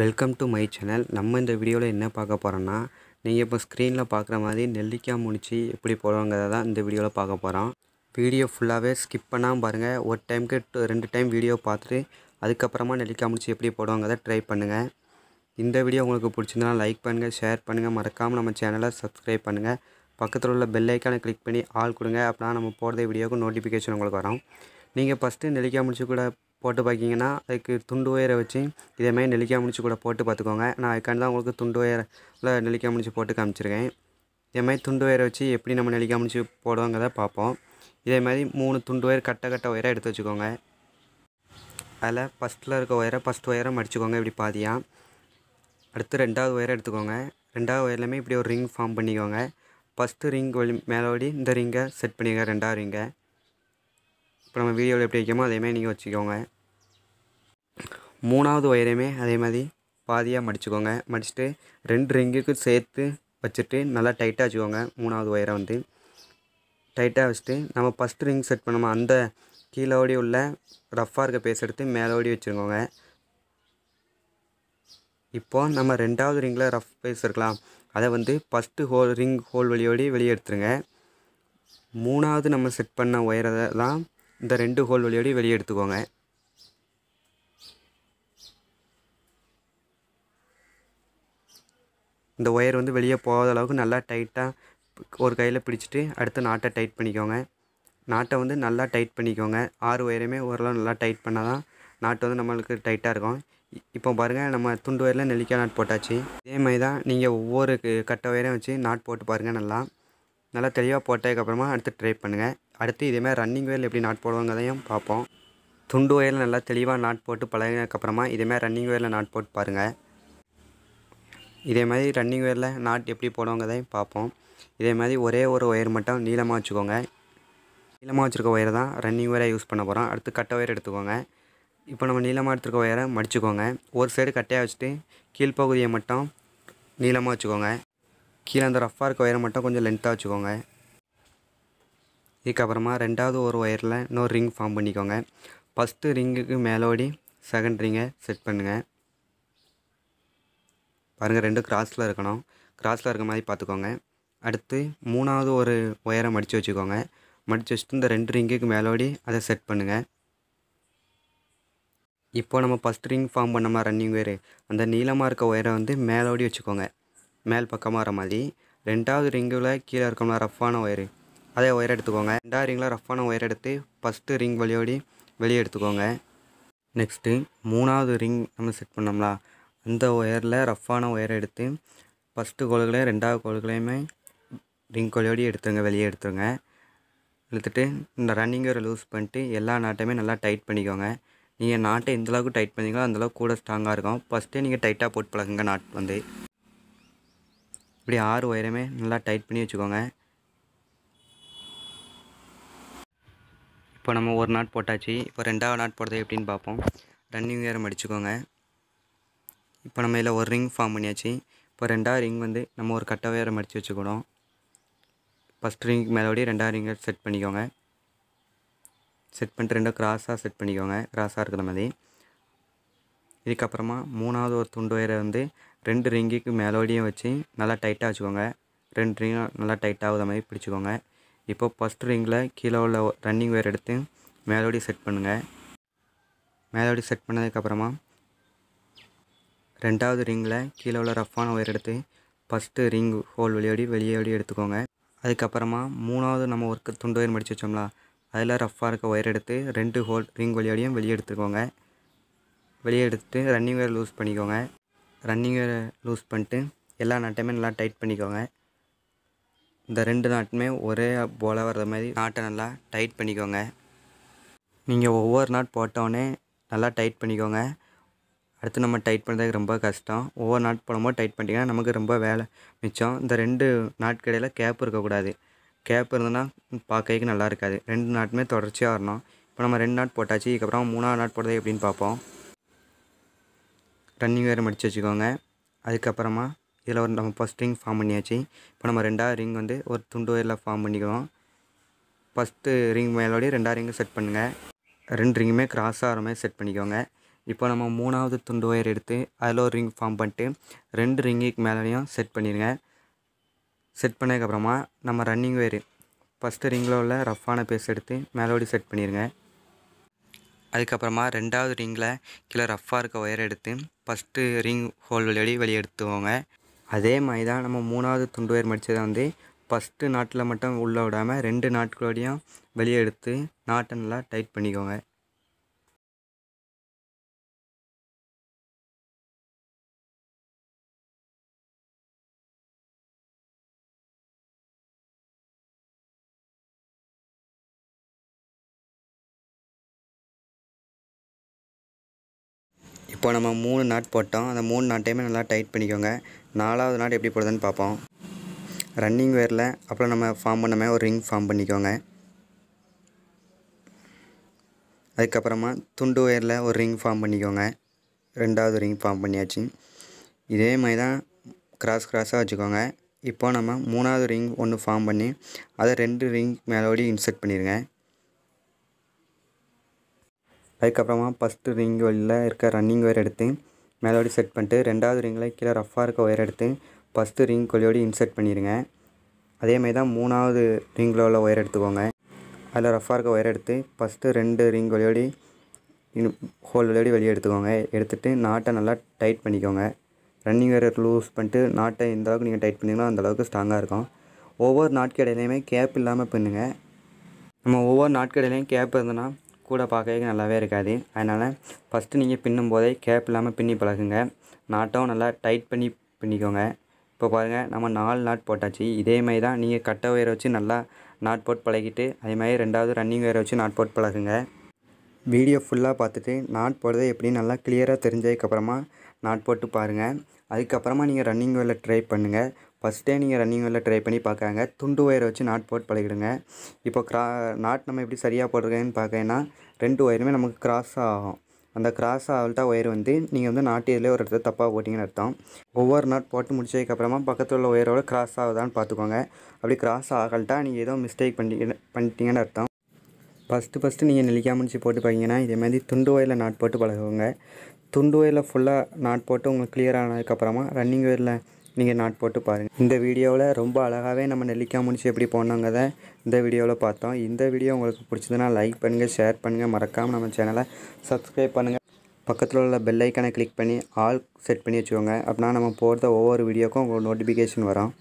welcome to my channel நம்ம இந்த வீடியோவில் என்ன பார்க்க போகிறோன்னா நீங்கள் இப்போ ஸ்க்ரீனில் பார்க்குற மாதிரி நெல்லிக்காய் முடிச்சு எப்படி போடுவாங்கிறத தான் இந்த வீடியோவில் பார்க்க போகிறோம் வீடியோ ஃபுல்லாகவே ஸ்கிப் பண்ணாமல் பாருங்கள் ஒரு டைமுக்கு ரெண்டு டைம் வீடியோ பார்த்துட்டு அதுக்கப்புறமா நெல்லிக்காய் முடிச்சு எப்படி போடுவாங்கிறத ட்ரை பண்ணுங்கள் இந்த வீடியோ உங்களுக்கு பிடிச்சிருந்தனா லைக் பண்ணுங்கள் ஷேர் பண்ணுங்கள் மறக்காமல் நம்ம சேனலை சப்ஸ்கிரைப் பண்ணுங்கள் பக்கத்தில் உள்ள பெல் கிளிக் பண்ணி ஆள் கொடுங்க அப்படின்னா நம்ம போடுற வீடியோவுக்கு நோட்டிஃபிகேஷன் உங்களுக்கு வரும் நீங்கள் ஃபஸ்ட்டு நெல்லிக்காய் முடிச்சு கூட போட்டு பார்க்கிங்கன்னா அதுக்கு துண்டு ஒயரை வச்சு இதேமாதிரி நெல்லிக்காய் முடிச்சு கூட போட்டு பார்த்துக்கோங்க நான் அதுக்காண்டி தான் உங்களுக்கு துண்டு ஒயரில் நெல்லிக்காய் முடிச்சு போட்டு காமிச்சிருக்கேன் இதேமாதிரி துண்டு ஒயரை வச்சு எப்படி நம்ம நெல்லிக்காய் முடிச்சு போடுவோங்கிறத பார்ப்போம் இதே மாதிரி மூணு துண்டு ஒயர் கட்ட கட்ட ஒயராக எடுத்து வச்சுக்கோங்க அதில் ஃபஸ்ட்டில் இருக்க உயரை ஃபஸ்ட் ஒயரை மடிச்சுக்கோங்க இப்படி பாதியாக அடுத்து ரெண்டாவது உயரை எடுத்துக்கோங்க ரெண்டாவது ஒயர்லேயுமே இப்படி ஒரு ரிங் ஃபார்ம் பண்ணிக்கோங்க ஃபஸ்ட்டு ரிங் மேலோடி இந்த ரிங்கை செட் பண்ணிக்கோங்க ரெண்டாவது ரிங்கை இப்போ நம்ம வீடியோவில் எப்படி வைக்கமோ அதேமாதிரி நீங்கள் வச்சுக்கோங்க மூணாவது ஒயரையுமே அதே மாதிரி பாதியாக மடிச்சுக்கோங்க மடிச்சுட்டு ரெண்டு ரிங்குக்கு சேர்த்து வச்சுட்டு நல்லா டைட்டாக வச்சுக்கோங்க மூணாவது ஒயரை வந்து டைட்டாக வச்சுட்டு நம்ம ஃபஸ்ட் ரிங் செட் பண்ணோமா அந்த கீழோடி உள்ள ரஃப்பாக இருக்க பேஸ் எடுத்து மேலோடி வச்சுருக்கோங்க இப்போ நம்ம ரெண்டாவது ரிங்கில் ரஃப் பேஸ் இருக்கலாம் அதை வந்து ஃபஸ்ட்டு ஹோல் ரிங் ஹோல் வழியோடி வெளியே எடுத்துருங்க மூணாவது நம்ம செட் பண்ண ஒயரை தான் இந்த ரெண்டு ஹோல் வழியோடய வெளியே எடுத்துக்கோங்க இந்த ஒயர் வந்து வெளியே போகாத அளவுக்கு நல்லா டைட்டாக ஒரு கையில் பிடிச்சிட்டு அடுத்து நாட்டை டைட் பண்ணிக்கோங்க நாட்டை வந்து நல்லா டைட் பண்ணிக்கோங்க ஆறு ஒயருமே ஓரளவு நல்லா டைட் பண்ணால் தான் நாட்டு வந்து நம்மளுக்கு டைட்டாக இருக்கும் இப்போ பாருங்கள் நம்ம துண்டு ஒயரில் நெல்லிக்காய் நாட் போட்டாச்சு இதே மாதிரி தான் நீங்கள் ஒவ்வொரு கட்டை ஒயரையும் வச்சு நாட் போட்டு பாருங்கள் நல்லா நல்லா தெளிவாக போட்டதுக்கப்புறமா அடுத்து ட்ரை பண்ணுங்கள் அடுத்து இதேமாதிரி ரன்னிங் ஒயரில் எப்படி நாட் போடுவாங்கதையும் பார்ப்போம் துண்டு ஒயரில் நல்லா தெளிவாக நாட் போட்டு பழகினதுக்கப்புறமா இதேமாதிரி ரன்னிங் வேரில் நாட் போட்டு பாருங்கள் இதே மாதிரி ரன்னிங் வேரில் நாட் எப்படி போடுவாங்கதையும் பார்ப்போம் இதே மாதிரி ஒரே ஒரு ஒயர் மட்டும் நீளமாக வச்சுக்கோங்க நீளமாக வச்சுருக்க ஒயர் தான் ரன்னிங் ஒயராக யூஸ் பண்ண போகிறோம் அடுத்து கட்டை ஒயர் எடுத்துக்கோங்க இப்போ நம்ம நீளமாக எடுத்துருக்க ஒயரை மடிச்சுக்கோங்க ஒரு சைடு கட்டையாக வச்சுட்டு கீழ்ப்பகுதியை மட்டும் நீளமாக வச்சுக்கோங்க கீழே அந்த ரஃப்பாக இருக்க ஒயரை மட்டும் கொஞ்சம் லென்த்தாக வச்சுக்கோங்க இதுக்கப்புறமா ரெண்டாவது ஒரு ஒயரில் இன்னொரு ரிங் ஃபார்ம் பண்ணிக்கோங்க ஃபஸ்ட்டு ரிங்குக்கு மேலோடி செகண்ட் ரிங்கை செட் பண்ணுங்கள் பாருங்கள் ரெண்டும் கிராஸில் இருக்கணும் கிராஸில் இருக்க மாதிரி பார்த்துக்கோங்க அடுத்து மூணாவது ஒரு ஒயரை மடித்து வச்சுக்கோங்க மடித்து வச்சுட்டு இந்த ரெண்டு ரிங்குக்கு மேலோடி அதை செட் பண்ணுங்கள் இப்போது நம்ம ஃபஸ்ட் ரிங் ஃபார்ம் பண்ண மாதிரி ரன்னிங் ஒயர் அந்த நீளமாக இருக்க ஒயரை வந்து மேலோடி வச்சுக்கோங்க மேல் பக்கமாக வர மாதிரி ரெண்டாவது ரிங்கில் கீழே இருக்கணும் ரஃப்பான ஒயரு அதே ஒயர் எடுத்துக்கோங்க ரெண்டாவது ரிங்கில் ரஃப்பான ஒயர் எடுத்து ஃபஸ்ட்டு ரிங் வழியோடி வெளியே எடுத்துக்கோங்க நெக்ஸ்ட்டு மூணாவது ரிங் நம்ம செட் பண்ணோம்ல அந்த ஒயரில் ரஃப்பான ஒயர் எடுத்து ஃபஸ்ட்டு கோல்களையும் ரெண்டாவது கோல்களையுமே ரிங் கோலியோடி எடுத்துருங்க வெளியே எடுத்துருங்க எடுத்துகிட்டு இந்த ரன்னிங் லூஸ் பண்ணிட்டு எல்லா நாட்டையுமே நல்லா டைட் பண்ணிக்கோங்க நீங்கள் நாட்டை எந்தளவுக்கு டைட் பண்ணிக்கலாம் அந்தளவுக்கு கூட ஸ்ட்ராங்காக இருக்கும் ஃபஸ்ட்டே நீங்கள் டைட்டாக போட்டு பழகுங்க நாட் வந்து இப்படி ஆறு ஒயருமே நல்லா டைட் பண்ணி வச்சுக்கோங்க இப்போ நம்ம ஒரு நாட் போட்டாச்சு இப்போ ரெண்டாவது நாட் போடுறது எப்படின்னு பார்ப்போம் ரன்னிங் வேறு மடிச்சுக்கோங்க இப்போ நம்ம இதில் ஒரு ரிங் ஃபார்ம் பண்ணியாச்சு இப்போ ரெண்டாவது ரிங் வந்து நம்ம ஒரு கட்டை வேறு மடித்து வச்சுக்கணும் ஃபஸ்ட் ரிங் மேலோடி ரெண்டாவது ரிங்கை செட் பண்ணிக்கோங்க செட் பண்ணிட்டு ரெண்டும் கிராஸாக செட் பண்ணிக்கோங்க கிராஸாக இருக்கிற மாதிரி இதுக்கப்புறமா மூணாவது ஒரு துண்டு ஒயரை வந்து ரெண்டு ரிங்குக்கு மேலோடியும் வச்சு நல்லா டைட்டாக வச்சுக்கோங்க ரெண்டு ரிங்கும் நல்லா டைட்டாக மாதிரி பிடிச்சிக்கோங்க இப்போ ஃபஸ்ட் ரிங்கில் கீழே உள்ள ரன்னிங் வேர் எடுத்து மேலோடி செட் பண்ணுங்கள் மேலோடி செட் பண்ணதுக்கப்புறமா ரெண்டாவது ரிங்கில் கீழே உள்ள ரஃப்பான ஒயர் எடுத்து ஃபஸ்ட்டு ரிங் ஹோல் வெளியோடி வெளியோடி எடுத்துக்கோங்க அதுக்கப்புறமா மூணாவது நம்ம ஒர்க்கு துண்டு ஒயர் மடித்து வச்சோம்ல அதில் ரஃப்பாக இருக்க ஒயர் எடுத்து ரெண்டு ஹோல் ரிங் வழியோடையும் வெளியே எடுத்துக்கோங்க வெளியே எடுத்துட்டு ரன்னிங் வேர் லூஸ் பண்ணிக்கோங்க ரன்னிங் வேர் லூஸ் பண்ணிட்டு எல்லா நட்டையுமே நல்லா டைட் பண்ணிக்கோங்க இந்த ரெண்டு நாட்டுமே ஒரே போல் வர்ற மாதிரி நாட்டை நல்லா டைட் பண்ணிக்கோங்க நீங்கள் ஒவ்வொரு நாட் போட்டோன்னே நல்லா டைட் பண்ணிக்கோங்க அடுத்து நம்ம டைட் பண்ணுறதுக்கு ரொம்ப கஷ்டம் ஒவ்வொரு நாட் போடும்போது டைட் பண்ணிட்டிங்கன்னா நமக்கு ரொம்ப வேலை மிச்சம் இந்த ரெண்டு நாட்கடையில் கேப் இருக்கக்கூடாது கேப் இருந்ததுன்னா பார்க்கறதுக்கு நல்லா இருக்காது ரெண்டு நாட்டுமே தொடர்ச்சியாக வரணும் இப்போ நம்ம ரெண்டு நாட் போட்டாச்சு இதுக்கப்புறம் மூணாவது நாட் போடுறது எப்படின்னு பார்ப்போம் ரன்னிங் வேறு மடித்து வச்சுக்கோங்க அதுக்கப்புறமா இதில் ஒரு நம்ம ஃபஸ்ட் ரிங் ஃபார்ம் பண்ணியாச்சு இப்போ நம்ம ரெண்டாவது ரிங் வந்து ஒரு துண்டு ஒயரில் ஃபார்ம் பண்ணிக்குவோம் ஃபஸ்ட்டு ரிங் மேலோடய ரெண்டாவது ரிங்கு செட் பண்ணுங்கள் ரெண்டு ரிங்குமே கிராஸ் ஆகிற மாதிரி செட் பண்ணிக்கோங்க இப்போ நம்ம மூணாவது துண்டு ஒயர் எடுத்து அதில் ஒரு ரிங் ஃபார்ம் பண்ணிட்டு ரெண்டு ரிங்குக்கு மேலேயும் செட் பண்ணிடுங்க செட் பண்ணதுக்கப்புறமா நம்ம ரன்னிங் ஒயர் ஃபஸ்ட்டு ரிங்கில் உள்ள ரஃப்பான பேஸ் எடுத்து மேலோடி செட் பண்ணிடுங்க அதுக்கப்புறமா ரெண்டாவது ரிங்கில் கீழே ரஃப்பாக இருக்க ஒயர் எடுத்து ஃபஸ்ட்டு ரிங் ஹோல் வழியாடி வெளியே எடுத்துவோங்க அதே மாதிரி தான் நம்ம மூணாவது துண்டு ஒயர் மடித்ததை வந்து ஃபஸ்ட்டு நாட்டில் மட்டும் உள்ளே விடாமல் ரெண்டு நாட்களோடையும் வெளியே எடுத்து நாட்டை நல்லா டைட் பண்ணிக்கோங்க இப்போ நம்ம மூணு நாட் போட்டோம் அந்த மூணு நாட்டையுமே நல்லா டைட் பண்ணிக்கோங்க நாலாவது நாட் எப்படி போடுதுன்னு பார்ப்போம் ரன்னிங் வேரில் அப்புறம் நம்ம ஃபார்ம் பண்ணமே ஒரு ரிங் ஃபார்ம் பண்ணிக்கோங்க அதுக்கப்புறமா துண்டு வேரில் ஒரு ரிங் ஃபார்ம் பண்ணிக்கோங்க ரெண்டாவது ரிங் ஃபார்ம் பண்ணியாச்சு இதே மாதிரி தான் கிராஸ் கிராஸாக வச்சுக்கோங்க இப்போ நம்ம மூணாவது ரிங் ஒன்று ஃபார்ம் பண்ணி அதை ரெண்டு ரிங் மேலோடி இன்சர்ட் பண்ணிடுங்க அதுக்கப்புறமா ஃபஸ்ட்டு ரிங் வழியில் இருக்க ரன்னிங் வேர் எடுத்து மேலோடி செட் பண்ணிட்டு ரெண்டாவது ரிங்கில் கீழே ரஃப்பாக இருக்க ஒயர் எடுத்து ஃபஸ்ட்டு ரிங் கொல்லியோடு இன்செர்ட் பண்ணிடுங்க அதேமாதிரி தான் மூணாவது ரிங்கில் உள்ள ஒயர் எடுத்துக்கோங்க அதில் ரஃப்பாக இருக்க ஒயர் எடுத்து ஃபஸ்ட்டு ரெண்டு ரிங் கொலியோடி இன்னும் ஹோல் வழியோடி வெளியே எடுத்துக்கோங்க எடுத்துகிட்டு நாட்டை நல்லா டைட் பண்ணிக்கோங்க ரன்னிங் வேர் லூஸ் பண்ணிட்டு நாட்டை இந்த அளவுக்கு நீங்கள் டைட் பண்ணிங்கன்னா அந்தளவுக்கு ஸ்ட்ராங்காக இருக்கும் ஒவ்வொரு நாட்கடையிலையுமே கேப் இல்லாமல் பின்னுங்க நம்ம ஒவ்வொரு நாட்கடையிலையும் கேப் இருந்ததுன்னா கூட பார்க்கறதுக்கு நல்லாவே இருக்காது அதனால் ஃபஸ்ட்டு நீங்கள் பின்னும் போதே கேப் இல்லாமல் பின்னி பழகுங்க நாட்டும் நல்லா டைட் பண்ணி பின்னிக்கோங்க இப்போ பாருங்கள் நம்ம நாலு நாட் போட்டாச்சு இதேமாதிரி தான் நீங்கள் கட்ட ஒயரை வச்சு நல்லா நாட் போட் பழகிட்டு அதேமாதிரி ரெண்டாவது ரன்னிங் ஒயரை வச்சு நாட் போட் பழகுங்க வீடியோ ஃபுல்லாக பார்த்துட்டு நாட் போடுறது எப்படி நல்லா கிளியராக தெரிஞ்சதுக்கப்புறமா நாட் போட்டு பாருங்கள் அதுக்கப்புறமா நீங்கள் ரன்னிங் வேலை ட்ரை பண்ணுங்கள் ஃபஸ்ட்டே நீங்கள் ரன்னிங் வேலை ட்ரை பண்ணி பார்க்காங்க துண்டு ஒயரை வச்சு நாட் போட்டு பழகிடுங்க இப்போ க்ரா நாட் நம்ம எப்படி சரியாக போடுறதுன்னு பார்க்கன்னா ரெண்டு ஒயருமே நமக்கு கிராஸ் ஆகும் அந்த கிராஸ் ஆகிட்டா ஒயர் வந்து நீங்கள் வந்து நாட்டு இதில் ஒரு இடத்துல தப்பாக போட்டிங்கன்னு அர்த்தம் ஒவ்வொரு நாட் போட்டு முடிச்சதுக்கப்புறமா பக்கத்தில் உள்ள ஒயரோட கிராஸ் ஆகுதான்னு பார்த்துக்கோங்க அப்படி கிராஸ் ஆகல்ட்டா நீங்கள் ஏதோ மிஸ்டேக் பண்ணி பண்ணிட்டீங்கன்னு அர்த்தம் ஃபஸ்ட்டு ஃபஸ்ட்டு நீங்கள் நெல்லிக்காய் முடிச்சு போட்டு பார்த்தீங்கன்னா இதேமாதிரி துண்டு ஒயரில் நாட் போட்டு பழகுவோங்க துண்டு ஒயரில் ஃபுல்லாக நாட் போட்டு உங்களுக்கு கிளியர் ஆனதுக்கப்புறமா ரன்னிங் ஒயரில் நீங்கள் நாட் போட்டு பாருங்கள் இந்த வீடியோவில் ரொம்ப அழகாகவே நம்ம நெல்லிக்காய் முடிச்சு எப்படி போனோங்கிறத இந்த வீடியோவில் பார்த்தோம் இந்த வீடியோ உங்களுக்கு பிடிச்சதுன்னா லைக் பண்ணுங்கள் ஷேர் பண்ணுங்கள் மறக்காமல் நம்ம சேனலை சப்ஸ்கிரைப் பண்ணுங்கள் பக்கத்தில் உள்ள பெல் கிளிக் பண்ணி ஆல் செட் பண்ணி வச்சுக்கோங்க அப்படின்னா நம்ம போடுற ஒவ்வொரு வீடியோக்கும் உங்களுக்கு நோட்டிஃபிகேஷன் வரும்